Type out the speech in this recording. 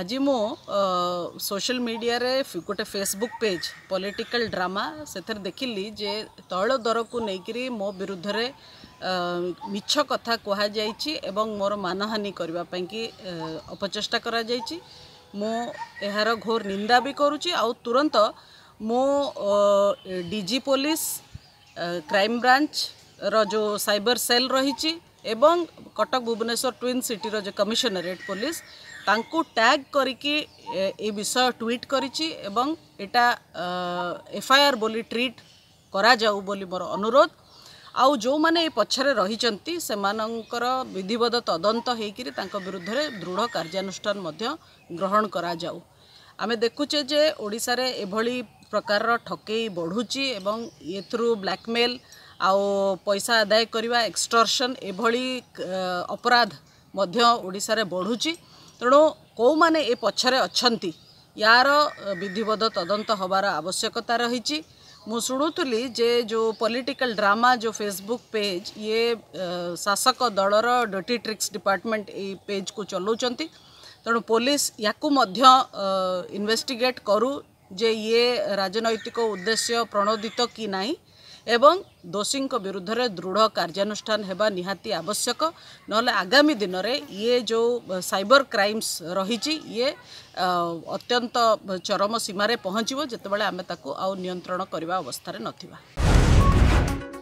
আজি ମୁଁ ସୋସିଆଲ ମିଡ଼ିଆରେ ଗୋଟେ ଫେସବୁକ୍ ପେଜ୍ ପଲିଟିକାଲ ଡ୍ରାମା ସେଥିରେ ଦେଖିଲି ଯେ ତୈଳ ଦରକୁ ନେଇକରି ମୋ ବିରୁଦ୍ଧରେ ମିଛ କଥା କୁହାଯାଇଛି ଏବଂ ମୋର ମାନହାନି କରିବା ପାଇଁକି ଅପଚେଷ୍ଟା କରାଯାଇଛି ମୁଁ ଏହାର ଘୋର ନିନ୍ଦା ବି କରୁଛି ଆଉ ତୁରନ୍ତ ମୁଁ ଡି ଜି ପୋଲିସ କ୍ରାଇମ୍ ବ୍ରାଞ୍ଚର ଯେଉଁ ସାଇବର ସେଲ୍ ରହିଛି ଏବଂ କଟକ ଭୁବନେଶ୍ୱର ଟ୍ୱିନ୍ ସିଟିର ଯେଉଁ କମିଶନରେଟ୍ ପୋଲିସ ତାଙ୍କୁ ଟ୍ୟାଗ୍ କରିକି ଏ ବିଷୟ ଟ୍ୱିଟ୍ କରିଛି ଏବଂ ଏଇଟା ଏଫଆଇଆର୍ ବୋଲି ଟ୍ରିଟ୍ କରାଯାଉ ବୋଲି ମୋର ଅନୁରୋଧ ଆଉ ଯେଉଁମାନେ ଏ ପଛରେ ରହିଛନ୍ତି ସେମାନଙ୍କର ବିଧିବଦ୍ଧ ତଦନ୍ତ ହେଇକିରି ତାଙ୍କ ବିରୁଦ୍ଧରେ ଦୃଢ଼ କାର୍ଯ୍ୟାନୁଷ୍ଠାନ ମଧ୍ୟ ଗ୍ରହଣ କରାଯାଉ ଆମେ ଦେଖୁଛେ ଯେ ଓଡ଼ିଶାରେ ଏଭଳି ପ୍ରକାରର ଠକେଇ ବଢ଼ୁଛି ଏବଂ ଏଥିରୁ ବ୍ଲାକ୍ମେଲ୍ ଆଉ ପଇସା ଆଦାୟ କରିବା ଏକ୍ସଟର୍ସନ୍ ଏଭଳି ଅପରାଧ ମଧ୍ୟ ଓଡ଼ିଶାରେ ବଢ଼ୁଛି ତେଣୁ କେଉଁମାନେ ଏ ପଛରେ ଅଛନ୍ତି ୟାର ବିଧିବଦ୍ଧ ତଦନ୍ତ ହେବାର ଆବଶ୍ୟକତା ରହିଛି ମୁଁ ଶୁଣୁଥିଲି ଯେ ଯେଉଁ ପଲିଟିକାଲ ଡ୍ରାମା ଯେଉଁ ଫେସବୁକ୍ ପେଜ୍ ଇଏ ଶାସକ ଦଳର ଡଟି ଟ୍ରିକ୍ସ ଡିପାର୍ଟମେଣ୍ଟ ଏଇ ପେଜ୍କୁ ଚଲାଉଛନ୍ତି ତେଣୁ ପୋଲିସ୍ ୟାକୁ ମଧ୍ୟ ଇନଭେଷ୍ଟିଗେଟ୍ କରୁ ଯେ ଇଏ ରାଜନୈତିକ ଉଦ୍ଦେଶ୍ୟ ପ୍ରଣୋଦିତ କି ନାହିଁ ଏବଂ ଦୋଷୀଙ୍କ ବିରୁଦ୍ଧରେ ଦୃଢ଼ କାର୍ଯ୍ୟାନୁଷ୍ଠାନ ହେବା ନିହାତି ଆବଶ୍ୟକ ନହେଲେ ଆଗାମୀ ଦିନରେ ଇଏ ଯେଉଁ ସାଇବର କ୍ରାଇମ୍ସ ରହିଛି ଇଏ ଅତ୍ୟନ୍ତ ଚରମ ସୀମାରେ ପହଞ୍ଚିବ ଯେତେବେଳେ ଆମେ ତାକୁ ଆଉ ନିୟନ୍ତ୍ରଣ କରିବା ଅବସ୍ଥାରେ ନଥିବା